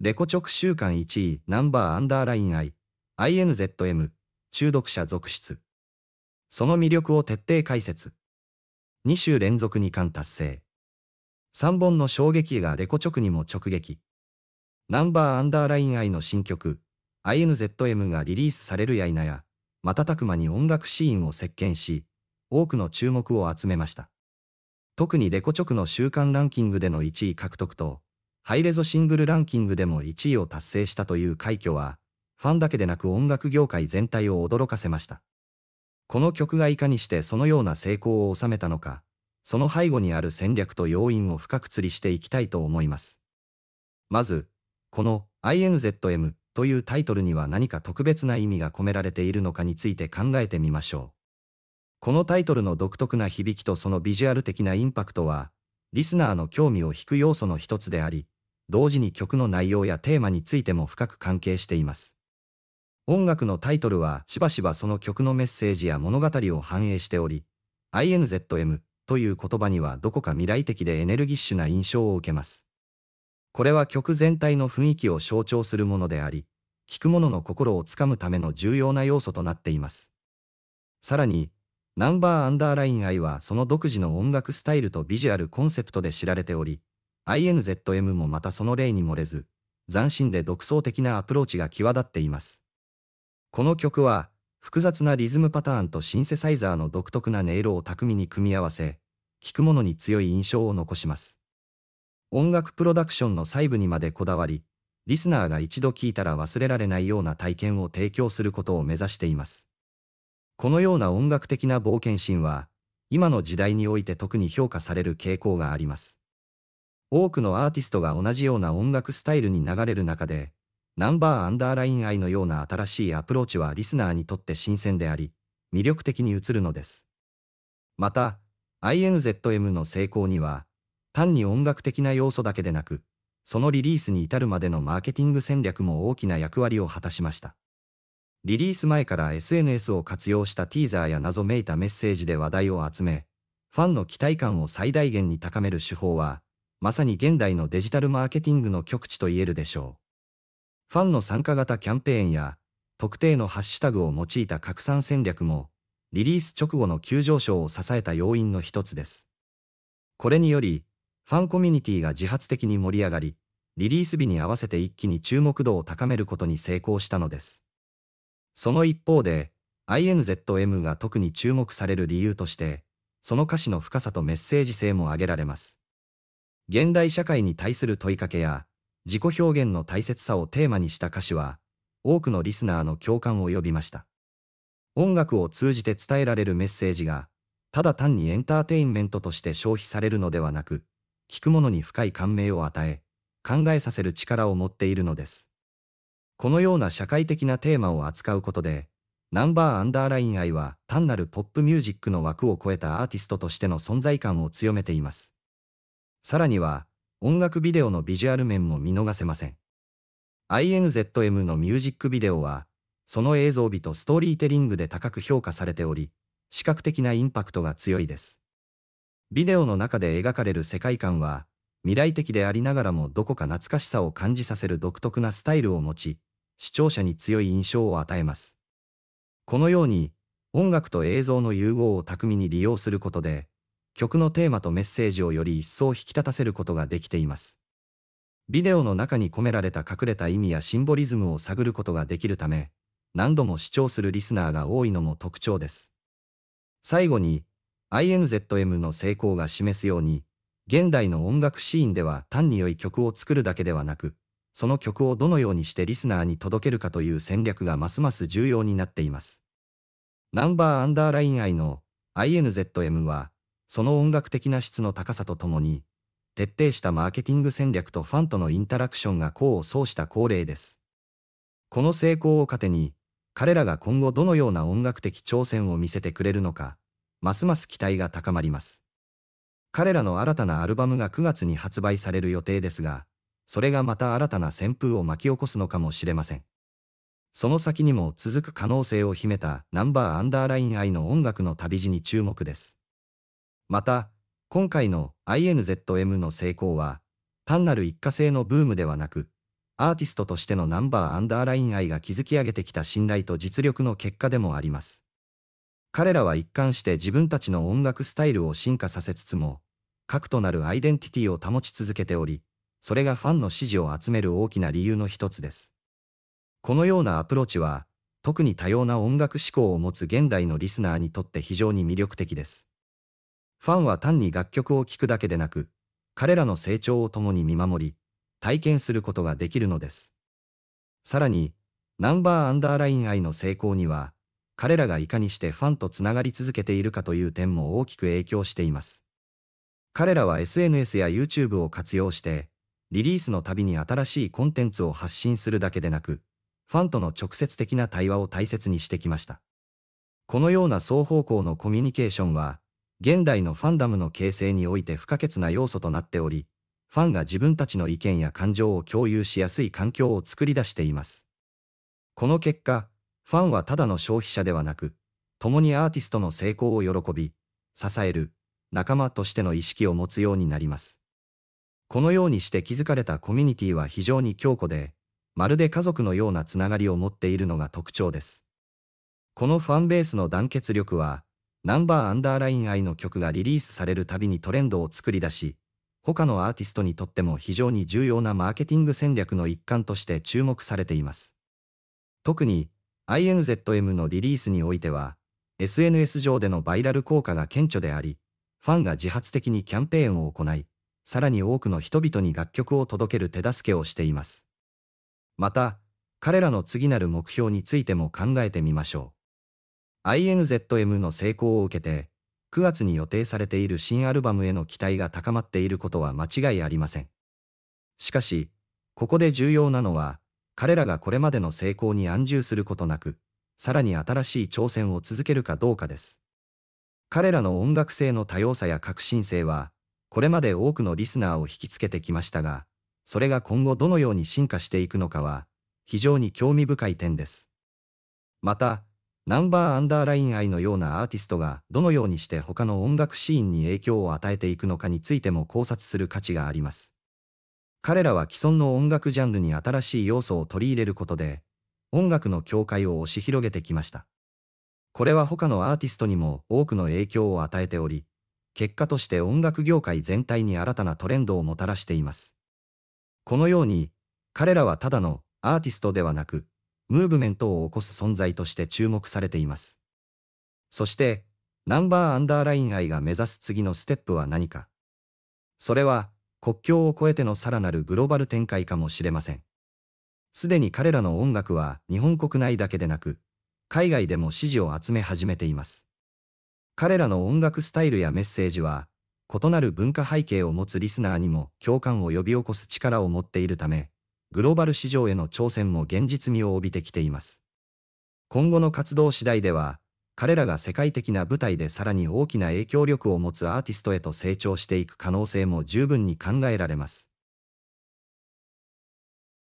レコチョク週間1位ナンバーアンダーライン I、INZM、中毒者続出。その魅力を徹底解説。2週連続2巻達成。3本の衝撃映画レコチョクにも直撃。ナンバーアンダーライン I の新曲、INZM がリリースされるやいなや、瞬く間に音楽シーンを席巻し、多くの注目を集めました。特にレコチョクの週間ランキングでの1位獲得と、ハイレゾシングルランキングでも1位を達成したという快挙は、ファンだけでなく音楽業界全体を驚かせました。この曲がいかにしてそのような成功を収めたのか、その背後にある戦略と要因を深く釣りしていきたいと思います。まず、この INZM というタイトルには何か特別な意味が込められているのかについて考えてみましょう。このタイトルの独特な響きとそのビジュアル的なインパクトは、リスナーの興味を引く要素の一つであり、同時に曲の内容やテーマについても深く関係しています。音楽のタイトルはしばしばその曲のメッセージや物語を反映しており、INZM という言葉にはどこか未来的でエネルギッシュな印象を受けます。これは曲全体の雰囲気を象徴するものであり、聴く者の心をつかむための重要な要素となっています。さらに、ナンバーアンダーライン I はその独自の音楽スタイルとビジュアルコンセプトで知られており、INZM もまたその例に漏れず、斬新で独創的なアプローチが際立っています。この曲は、複雑なリズムパターンとシンセサイザーの独特な音色を巧みに組み合わせ、聴くものに強い印象を残します。音楽プロダクションの細部にまでこだわり、リスナーが一度聴いたら忘れられないような体験を提供することを目指しています。このような音楽的な冒険心は、今の時代において特に評価される傾向があります。多くのアーティストが同じような音楽スタイルに流れる中で、ナンバーアンダーライン愛のような新しいアプローチはリスナーにとって新鮮であり、魅力的に映るのです。また、INZM の成功には、単に音楽的な要素だけでなく、そのリリースに至るまでのマーケティング戦略も大きな役割を果たしました。リリース前から SNS を活用したティーザーや謎めいたメッセージで話題を集め、ファンの期待感を最大限に高める手法は、まさに現代のデジタルマーケティングの極地と言えるでしょう。ファンの参加型キャンペーンや、特定のハッシュタグを用いた拡散戦略も、リリース直後の急上昇を支えた要因の一つです。これにより、ファンコミュニティが自発的に盛り上がり、リリース日に合わせて一気に注目度を高めることに成功したのです。その一方で、INZM が特に注目される理由として、その歌詞の深さとメッセージ性も挙げられます。現代社会に対する問いかけや、自己表現の大切さをテーマにした歌詞は、多くのリスナーの共感を呼びました。音楽を通じて伝えられるメッセージが、ただ単にエンターテインメントとして消費されるのではなく、聞く者に深い感銘を与え、考えさせる力を持っているのです。このような社会的なテーマを扱うことで、ナンバーアンダーライン愛は単なるポップミュージックの枠を超えたアーティストとしての存在感を強めています。さらには、音楽ビデオのビジュアル面も見逃せません。INZM のミュージックビデオは、その映像美とストーリーテリングで高く評価されており、視覚的なインパクトが強いです。ビデオの中で描かれる世界観は、未来的でありながらもどこか懐かしさを感じさせる独特なスタイルを持ち、視聴者に強い印象を与えます。このように、音楽と映像の融合を巧みに利用することで、曲のテーマとメッセージをより一層引き立たせることができています。ビデオの中に込められた隠れた意味やシンボリズムを探ることができるため、何度も視聴するリスナーが多いのも特徴です。最後に、INZM の成功が示すように、現代の音楽シーンでは単に良い曲を作るだけではなく、その曲をどのようにしてリスナーに届けるかという戦略がますます重要になっています。ナンバーアンダーライン I の INZM は、その音楽的な質の高さとともに、徹底したマーケティング戦略とファンとのインタラクションが功を奏した恒例です。この成功を糧に、彼らが今後どのような音楽的挑戦を見せてくれるのか、ますます期待が高まります。彼らの新たなアルバムが9月に発売される予定ですが、それがまた新たな旋風を巻き起こすのかもしれません。その先にも続く可能性を秘めたナンバーアンダーライン愛の音楽の旅路に注目です。また、今回の INZM の成功は、単なる一過性のブームではなく、アーティストとしてのナンバーアンダーライン愛が築き上げてきた信頼と実力の結果でもあります。彼らは一貫して自分たちの音楽スタイルを進化させつつも、核となるアイデンティティを保ち続けており、それがファンの支持を集める大きな理由の一つです。このようなアプローチは、特に多様な音楽志向を持つ現代のリスナーにとって非常に魅力的です。ファンは単に楽曲を聴くだけでなく、彼らの成長を共に見守り、体験することができるのです。さらに、ナンバーアンダーライン愛の成功には、彼らがいかにしてファンとつながり続けているかという点も大きく影響しています。彼らは SNS や YouTube を活用して、リリースのたびに新しいコンテンツを発信するだけでなく、ファンとの直接的な対話を大切にしてきました。このような双方向のコミュニケーションは、現代のファンダムの形成において不可欠な要素となっており、ファンが自分たちの意見や感情を共有しやすい環境を作り出しています。この結果、ファンはただの消費者ではなく、共にアーティストの成功を喜び、支える、仲間としての意識を持つようになります。このようにして築かれたコミュニティは非常に強固で、まるで家族のようなつながりを持っているのが特徴です。このファンベースの団結力は、ナンバーアンダーライン愛の曲がリリースされるたびにトレンドを作り出し、他のアーティストにとっても非常に重要なマーケティング戦略の一環として注目されています。特に、INZM のリリースにおいては、SNS 上でのバイラル効果が顕著であり、ファンが自発的にキャンペーンを行い、さらに多くの人々に楽曲を届ける手助けをしています。また、彼らの次なる目標についても考えてみましょう。INZM の成功を受けて、9月に予定されている新アルバムへの期待が高まっていることは間違いありません。しかし、ここで重要なのは、彼らがこれまでの成功に安住することなく、さらに新しい挑戦を続けるかどうかです。彼らの音楽性の多様さや革新性は、これまで多くのリスナーを引きつけてきましたが、それが今後どのように進化していくのかは、非常に興味深い点です。また、ナンバーアンダーライン愛のようなアーティストがどのようにして他の音楽シーンに影響を与えていくのかについても考察する価値があります。彼らは既存の音楽ジャンルに新しい要素を取り入れることで、音楽の境界を押し広げてきました。これは他のアーティストにも多くの影響を与えており、結果として音楽業界全体に新たなトレンドをもたらしています。このように、彼らはただのアーティストではなく、ムーブメントを起こす存在として注目されています。そして、ナンバーアンダーライン愛が目指す次のステップは何か。それは、国境を越えてのさらなるグローバル展開かもしれません。すでに彼らの音楽は日本国内だけでなく、海外でも支持を集め始めています。彼らの音楽スタイルやメッセージは、異なる文化背景を持つリスナーにも共感を呼び起こす力を持っているため、グローバル市場への挑戦も現実味を帯びてきています。今後の活動次第では、彼らが世界的な舞台でさらに大きな影響力を持つアーティストへと成長していく可能性も十分に考えられます。